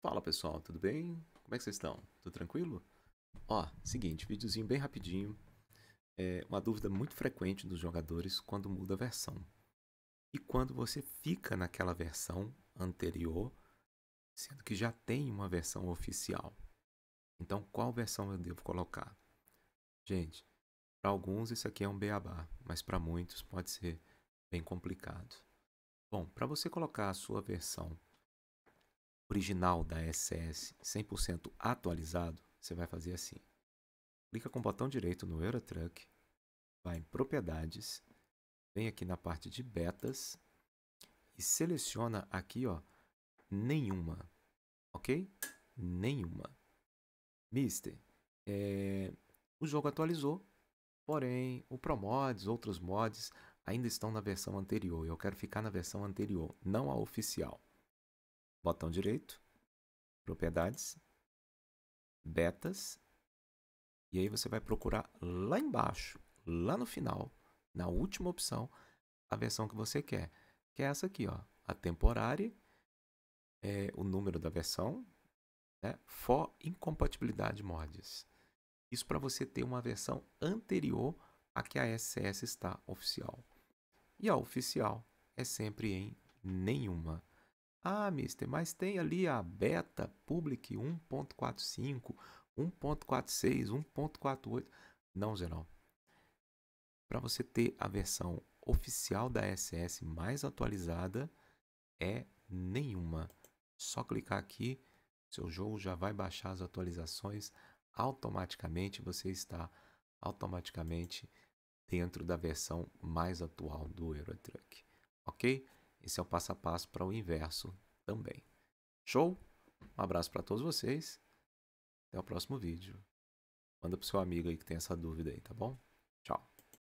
Fala pessoal, tudo bem? Como é que vocês estão? Tudo tranquilo? Ó, seguinte, videozinho bem rapidinho. É uma dúvida muito frequente dos jogadores quando muda a versão. E quando você fica naquela versão anterior, sendo que já tem uma versão oficial. Então, qual versão eu devo colocar? Gente, para alguns isso aqui é um beabá, mas para muitos pode ser bem complicado. Bom, para você colocar a sua versão original da SS 100% atualizado, você vai fazer assim. Clica com o botão direito no Eurotruck, vai em Propriedades, vem aqui na parte de Betas e seleciona aqui, ó, nenhuma, ok? Nenhuma. Mister, é... o jogo atualizou, porém o ProMods, outros mods ainda estão na versão anterior. Eu quero ficar na versão anterior, não a oficial botão direito, propriedades, betas, e aí você vai procurar lá embaixo, lá no final, na última opção, a versão que você quer, que é essa aqui, ó, a temporária, é, o número da versão, né, for incompatibilidade mods. Isso para você ter uma versão anterior a que a SS está oficial. E a oficial é sempre em nenhuma. Ah, mister, mas tem ali a beta public 1.45, 1.46, 1.48. Não, geral. Para você ter a versão oficial da SS mais atualizada, é nenhuma. Só clicar aqui, seu jogo já vai baixar as atualizações automaticamente. Você está automaticamente dentro da versão mais atual do Eurotruck, ok? Esse é o passo a passo para o inverso também. Show? Um abraço para todos vocês. Até o próximo vídeo. Manda pro seu amigo aí que tem essa dúvida aí, tá bom? Tchau.